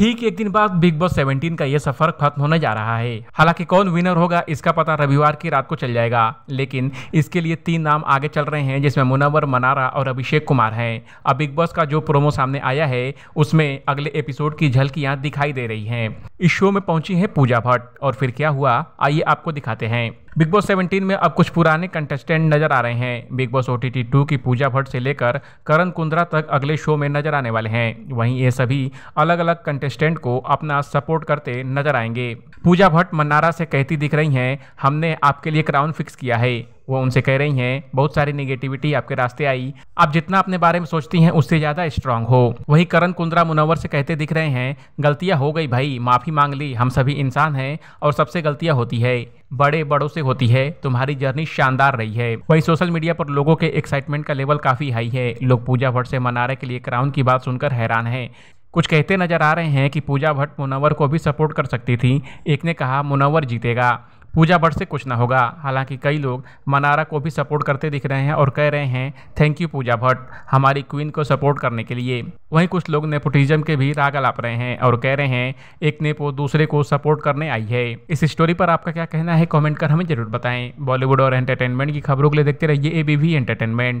ठीक एक दिन बाद बिग बॉस सेवेंटीन का यह सफर खत्म होने जा रहा है हालांकि कौन विनर होगा इसका पता रविवार की रात को चल जाएगा लेकिन इसके लिए तीन नाम आगे चल रहे हैं जिसमें मुनावर मनारा और अभिषेक कुमार हैं अब बिग बॉस का जो प्रोमो सामने आया है उसमें अगले एपिसोड की झलकियां दिखाई दे रही हैं इस शो में पहुंची है पूजा भट्ट और फिर क्या हुआ आइए आपको दिखाते हैं बिग बॉस 17 में अब कुछ पुराने कंटेस्टेंट नजर आ रहे हैं बिग बॉस ओ टी की पूजा भट्ट से लेकर करण कुंद्रा तक अगले शो में नजर आने वाले हैं वहीं ये सभी अलग अलग कंटेस्टेंट को अपना सपोर्ट करते नजर आएंगे पूजा भट्ट मन्नारा से कहती दिख रही हैं हमने आपके लिए क्राउन फिक्स किया है वो उनसे कह रही हैं बहुत सारी निगेटिविटी आपके रास्ते आई आप जितना अपने बारे में सोचती हैं उससे ज़्यादा स्ट्रांग हो वही करण कुंद्रा मुनवर से कहते दिख रहे हैं गलतियाँ हो गई भाई माफ़ी मांग ली हम सभी इंसान हैं और सबसे गलतियाँ होती है बड़े बड़ों से होती है तुम्हारी जर्नी शानदार रही है वही सोशल मीडिया पर लोगों के एक्साइटमेंट का लेवल काफ़ी हाई है लोग पूजा भट्ट से मनारे के लिए क्राउन की बात सुनकर हैरान हैं कुछ कहते नजर आ रहे हैं कि पूजा भट्ट मुनवर को भी सपोर्ट कर सकती थी एक ने कहा मुनवर जीतेगा पूजा भट्ट से कुछ ना होगा हालांकि कई लोग मनारा को भी सपोर्ट करते दिख रहे हैं और कह रहे हैं थैंक यू पूजा भट्ट हमारी क्वीन को सपोर्ट करने के लिए वहीं कुछ लोग नेपोटिज्म के भी राग अलाप रहे हैं और कह रहे हैं एक नेपो दूसरे को सपोर्ट करने आई है इस स्टोरी पर आपका क्या कहना है कॉमेंट कर हमें जरूर बताएं बॉलीवुड और एंटरटेनमेंट की खबरों के लिए देखते रहिए एबीवी एंटरटेनमेंट